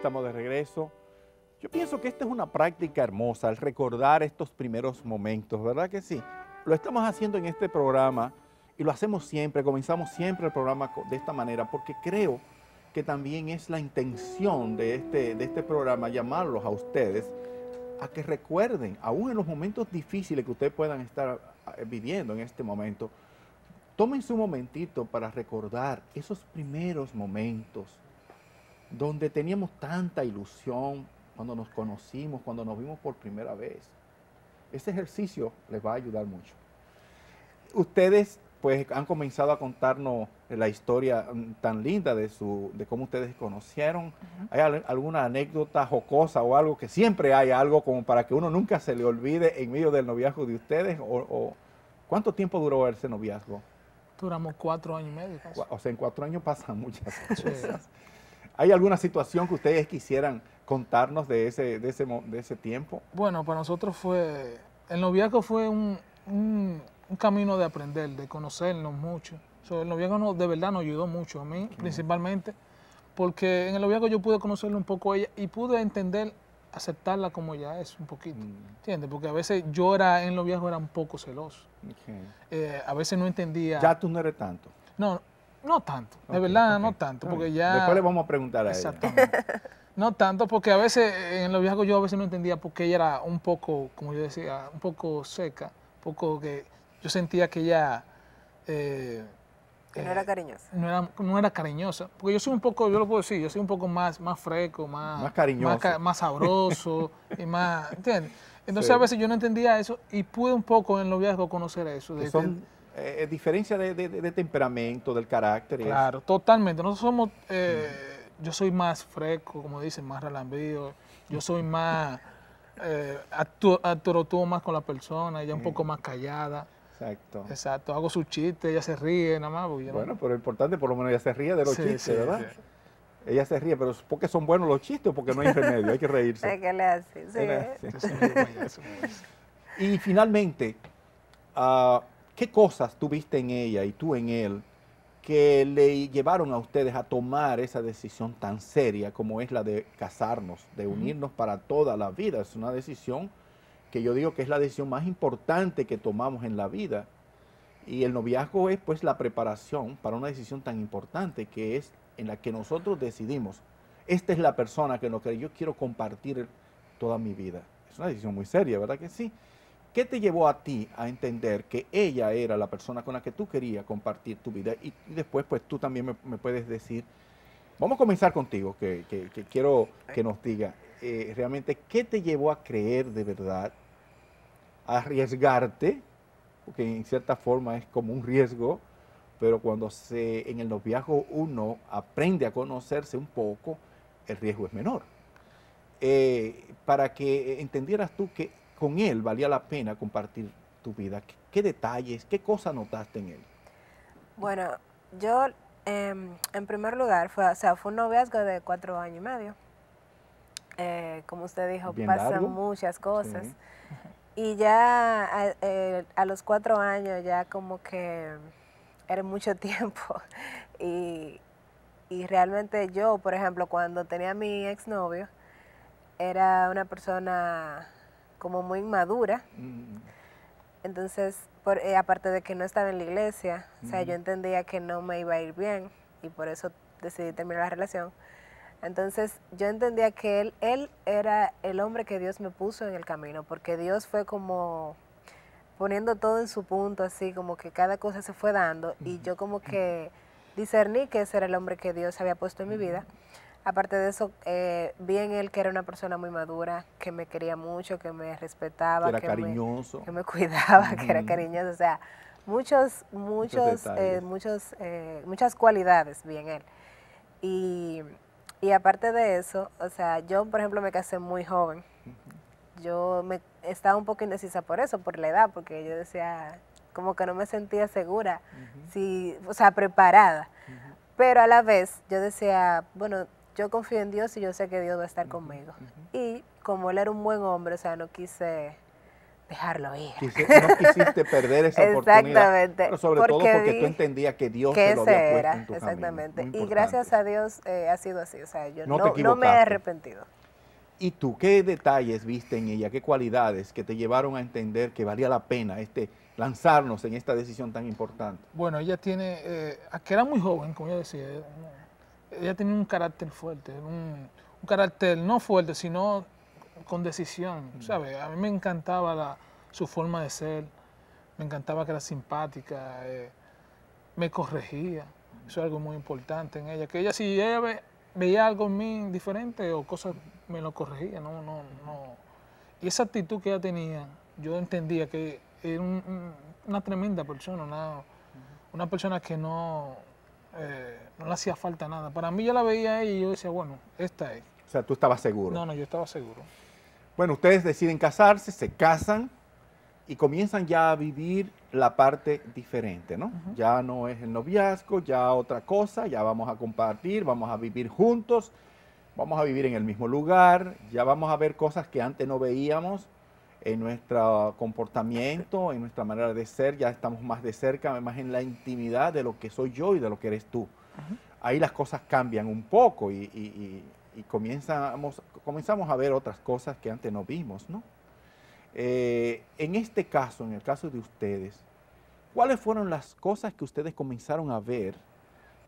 estamos de regreso. Yo pienso que esta es una práctica hermosa, el recordar estos primeros momentos, ¿verdad que sí? Lo estamos haciendo en este programa y lo hacemos siempre, comenzamos siempre el programa de esta manera, porque creo que también es la intención de este, de este programa llamarlos a ustedes a que recuerden, aún en los momentos difíciles que ustedes puedan estar ah, viviendo en este momento, tomen un momentito para recordar esos primeros momentos donde teníamos tanta ilusión cuando nos conocimos, cuando nos vimos por primera vez. Este ejercicio les va a ayudar mucho. Ustedes pues han comenzado a contarnos la historia mm, tan linda de, su, de cómo ustedes se conocieron. ¿Hay alguna anécdota jocosa o algo que siempre hay algo como para que uno nunca se le olvide en medio del noviazgo de ustedes? ¿O, cuánto tiempo duró ese noviazgo? Duramos cuatro años y medio. O sea, en cuatro años pasan muchas cosas. ¿Hay alguna situación que ustedes quisieran contarnos de ese, de ese, de ese tiempo? Bueno, para nosotros fue, el noviazgo fue un, camino de aprender, de conocernos mucho. el noviazgo de verdad nos ayudó mucho a mí, principalmente, porque en el noviazgo yo pude conocerle un poco a ella y pude entender aceptarla como ella es un poquito, mm. ¿entiendes? Porque a veces yo era, en el noviazgo era un poco celoso. Eh, a veces no entendía. Ya tú no eres tanto. No, no tanto, de verdad no tanto, porque ya... Después le vamos a preguntar a Exactamente. Ella. No tanto, porque a veces eh, en los viajes yo a veces no entendía porque ella era un poco, como yo decía, un poco seca, un poco que yo sentía que ella... Eh, que no era eh, cariñosa. no, era, cariñosa, porque yo soy un poco, yo lo puedo decir, yo soy un poco más, más fresco, más... Más cariñoso. Más, sabroso y más... ¿Entiendes? Entonces a veces yo no entendía eso y pude un poco en los viajes conocer eso. Eh, diferencia de, temperamento, del carácter. Claro, totalmente. Nosotros somos, eh, yo soy más fresco, como dicen, más relambido. yo soy más, eh, actúo, más con la persona, ella un poco más callada. Exacto. Exacto, hago su chiste, ella se ríe nada más. bueno, pero importante, por lo menos ella se ríe de los chistes, ¿verdad? Ella se ríe, pero porque son buenos los chistes porque no hay remedio, hay que reírse. y finalmente, ah, ¿Qué cosas tuviste en ella y tú en él que le llevaron a ustedes a tomar esa decisión tan seria como es la de casarnos, de unirnos para toda la vida? Es una decisión que yo digo que es la decisión más importante que tomamos en la vida. Y el noviazgo es pues la preparación para una decisión tan importante que es en la que nosotros decidimos, esta es la persona que no que yo quiero compartir toda mi vida. Es una decisión muy seria, ¿verdad que sí? ¿Qué te llevó a ti a entender que ella era la persona con la que tú querías compartir tu vida? Y, después, pues tú también me, puedes decir, vamos a comenzar contigo, que, quiero que nos diga eh, realmente qué te llevó a creer de verdad, a arriesgarte, porque en cierta forma es como un riesgo, pero cuando se, en el noviazgo uno aprende a conocerse un poco, el riesgo es menor. Eh, para que entendieras tú que con él valía la pena compartir tu vida? ¿Qué, detalles, qué cosas notaste en él? Bueno, yo em, en primer lugar, fue, o sea, fue un noviazgo de cuatro años y medio. Eh, como usted dijo, pasan muchas cosas. Y ya eh, a, los cuatro años ya como que era mucho tiempo. Y, y realmente yo, por ejemplo, cuando tenía a mi exnovio, era una persona como muy madura, mm. Entonces, eh, aparte de que no estaba en la iglesia, o sea, yo mm. entendía que no me iba a ir bien y por eso decidí terminar la relación. Entonces, yo entendía que él, él era el hombre que Dios me puso en el camino, porque Dios fue como poniendo todo en su punto, así como que cada cosa se fue dando y yo como que discerní que ese era el hombre que Dios había puesto en mi vida. Aparte de eso, eh, vi en él que era una persona muy madura, que me quería mucho, que me respetaba. Que era cariñoso. Me, que me cuidaba, que era cariñoso. O sea, muchos, muchos, eh, eh, muchas cualidades vi en él. Y, aparte de eso, o sea, yo, por ejemplo, me casé muy joven. Yo me estaba un poco indecisa por eso, por la edad, porque yo decía, como que no me sentía segura, si, o sea, preparada. Pero a la vez, yo decía, bueno, yo confío en Dios y yo sé que Dios va a estar conmigo. Y como él era un buen hombre, o sea, no quise dejarlo ir. Quise, no quisiste perder esa oportunidad. Exactamente. sobre todo porque tú entendías que Dios que lo había puesto en tu Exactamente. Y gracias a Dios eh, ha sido así. O sea, yo no, me he arrepentido. ¿Y tú qué detalles viste en ella? ¿Qué cualidades que te llevaron a entender que valía la pena este lanzarnos en esta decisión tan importante? Bueno, ella tiene, eh, que era muy joven, como yo decía, eh, ella tenía un carácter fuerte, un, carácter no fuerte, sino con decisión, mm. ¿sabes? A mí me encantaba su forma de ser, me encantaba que era simpática, eh, me corregía, mm. eso es algo muy importante en ella, que ella si ella veía algo en mí diferente o cosas, me lo corregía, no, no, no. Y esa actitud que ella tenía, yo entendía que era una tremenda persona, una persona que no, eh, no le hacía falta nada. Para mí ya la veía ahí y yo decía, bueno, esta es. O sea, tú estabas seguro. No, no, yo estaba seguro. Bueno, ustedes deciden casarse, se casan y comienzan ya a vivir la parte diferente, ¿no? Ya no es el noviazgo, ya otra cosa, ya vamos a compartir, vamos a vivir juntos, vamos a vivir en el mismo lugar, ya vamos a ver cosas que antes no veíamos en nuestro comportamiento, en nuestra manera de ser, ya estamos más de cerca, más en la intimidad de lo que soy yo y de lo que eres tú. Ahí las cosas cambian un poco y, comenzamos, a ver otras cosas que antes no vimos, eh, en este caso, en el caso de ustedes, ¿cuáles fueron las cosas que ustedes comenzaron a ver,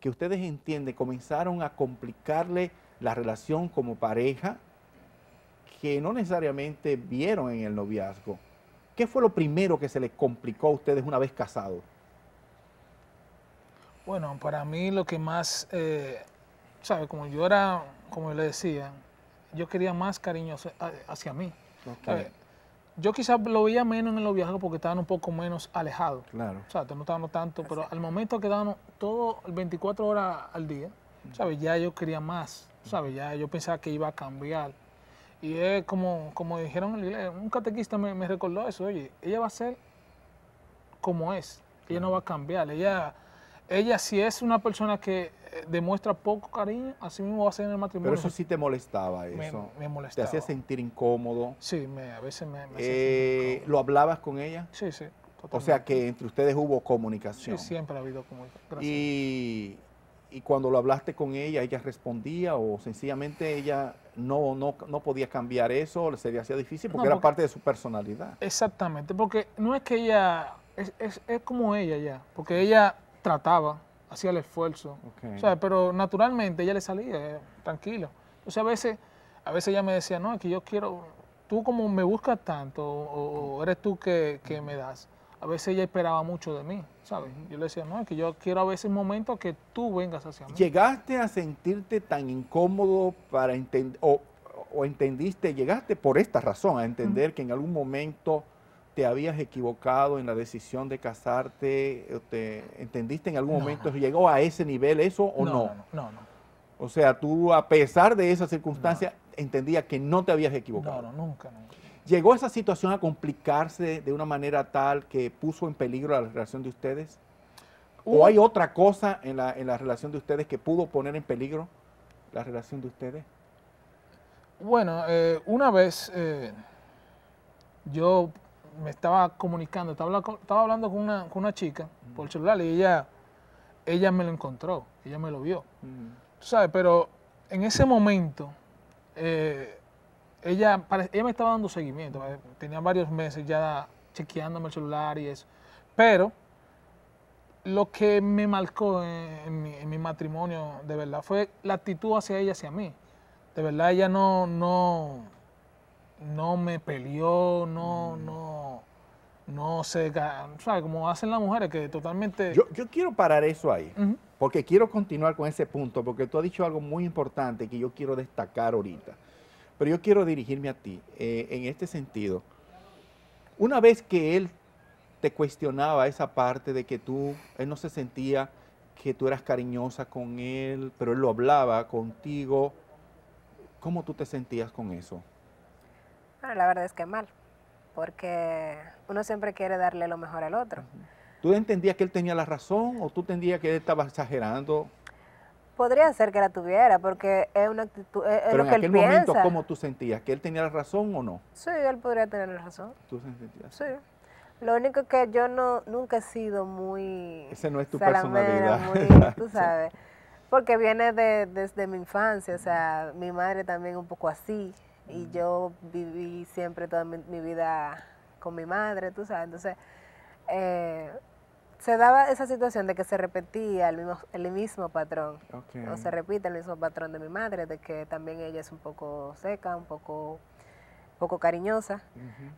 que ustedes entienden, comenzaron a complicarle la relación como pareja que no necesariamente vieron en el noviazgo. ¿Qué fue lo primero que se les complicó a ustedes una vez casados? Bueno, para mí lo que más, eh, ¿sabes? Como yo era, como le decía, yo quería más cariño hacia mí. Eh, yo quizás lo veía menos en el noviazgo porque estaban un poco menos alejados. Claro. O sea, no estaban tanto, pero al momento que estábamos todo 24 horas al día, ¿sabes? Ya yo quería más, ¿sabes? Ya yo pensaba que iba a cambiar. Y es como, como dijeron, un catequista me, recordó eso, oye, ella va a ser como es, ella no va a cambiar, ella, ella si es una persona que eh, demuestra poco cariño, así mismo va a ser en el matrimonio. Pero eso sí te molestaba, eso. Me, molestaba. Te hacía sentir incómodo. Sí, a veces me, eh, ¿Lo hablabas con ella? Sí, sí. O sea que entre ustedes hubo comunicación. Sí, siempre ha habido comunicación. Y y cuando lo hablaste con ella, ella respondía o sencillamente ella no, no, no podía cambiar eso, se le hacía difícil porque, era parte de su personalidad. Exactamente, porque no es que ella, es, es, es como ella ya, porque ella trataba, hacía el esfuerzo, pero naturalmente ella le salía, eh, tranquila. tranquilo. O sea, a veces, a veces ella me decía, no, es que yo quiero, tú como me buscas tanto o, eres tú que, que me das a veces ella esperaba mucho de mí, ¿sabes? Yo le decía, no, es que yo quiero a veces momento que tú vengas hacia mí. ¿Llegaste a sentirte tan incómodo para entender, o, entendiste, llegaste por esta razón a entender que en algún momento te habías equivocado en la decisión de casarte, te, ¿entendiste en algún momento, llegó a ese nivel eso o no? No, no, no. O sea, tú a pesar de esa circunstancia, entendías que no te habías equivocado. No, no, nunca, nunca. ¿Llegó esa situación a complicarse de una manera tal que puso en peligro la relación de ustedes? ¿O hay otra cosa en la, relación de ustedes que pudo poner en peligro la relación de ustedes? Bueno, eh, una vez eh, yo me estaba comunicando, estaba, estaba hablando con una, chica por celular y ella, ella me lo encontró, ella me lo vio. Tú sabes, pero en ese momento eh, ella, ella me estaba dando seguimiento, eh, tenía varios meses ya chequeándome el celular y eso. Pero lo que me marcó en, mi, matrimonio, de verdad, fue la actitud hacia ella, hacia mí. De verdad, ella no, no, no me peleó, no, mm. no, no se... ¿Sabes? Como hacen las mujeres que totalmente... Yo, yo quiero parar eso ahí, porque quiero continuar con ese punto, porque tú has dicho algo muy importante que yo quiero destacar ahorita. Pero yo quiero dirigirme a ti eh, en este sentido. Una vez que él te cuestionaba esa parte de que tú, él no se sentía que tú eras cariñosa con él, pero él lo hablaba contigo, ¿cómo tú te sentías con eso? Bueno, la verdad es que mal, porque uno siempre quiere darle lo mejor al otro. ¿Tú entendías que él tenía la razón o tú entendías que él estaba exagerando? Podría ser que la tuviera, porque es una actitud. Es Pero lo en que aquel momento, ¿cómo tú sentías? ¿Que él tenía la razón o no? Sí, él podría tener la razón. ¿Tú sentías? Sí. Lo único que yo no nunca he sido muy. Ese no es tu personalidad. tú sabes. Porque viene de, desde mi infancia, o sea, mi madre también un poco así, y mm. yo viví siempre toda mi, mi, vida con mi madre, tú sabes. Entonces, eh, se daba esa situación de que se repetía el mismo, el mismo patrón. O se repite el mismo patrón de mi madre, de que también ella es un poco seca, un poco poco cariñosa.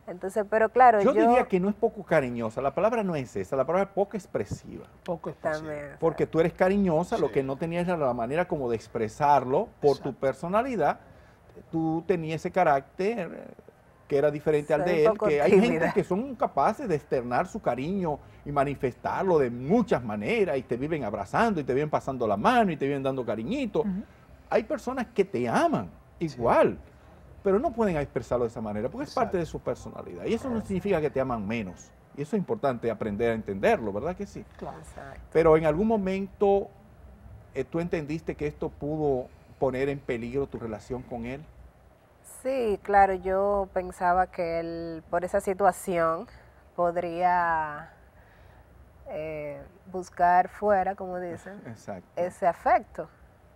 Entonces, pero claro, yo, diría que no es poco cariñosa, la palabra no es esa, la palabra es poco expresiva. Poco expresiva. porque tú eres cariñosa, lo que no tenías era la manera como de expresarlo por tu personalidad. Tú tenías ese carácter que era diferente al de él, que hay gente que son capaces de externar su cariño y manifestarlo de muchas maneras y te viven abrazando y te viven pasando la mano y te viven dando cariñito. Hay personas que te aman igual, pero no pueden expresarlo de esa manera porque es parte de su personalidad y eso no significa que te aman menos. Y eso es importante aprender a entenderlo, ¿verdad que sí? Claro. Pero en algún momento eh, tú entendiste que esto pudo poner en peligro tu relación con él. Sí, claro, yo pensaba que él por esa situación podría eh, buscar fuera, como dicen, ese afecto.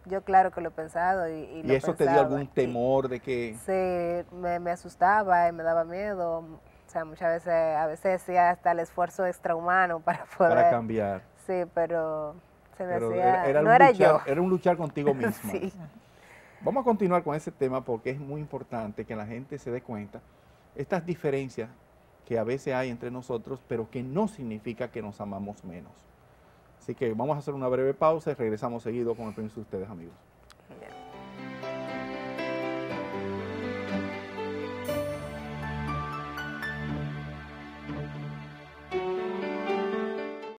Yo claro que lo he pensado y, eso te dio algún temor de que...? Sí, me, asustaba y me daba miedo. O sea, muchas veces, a veces hacía hasta el esfuerzo extrahumano para poder... Para cambiar. Sí, pero se me hacía... Era, Era un luchar contigo mismo. sí. Vamos a continuar con ese tema porque es muy importante que la gente se dé cuenta estas diferencias que a veces hay entre nosotros, pero que no significa que nos amamos menos. Así que vamos a hacer una breve pausa y regresamos seguido con el premio de ustedes, amigos.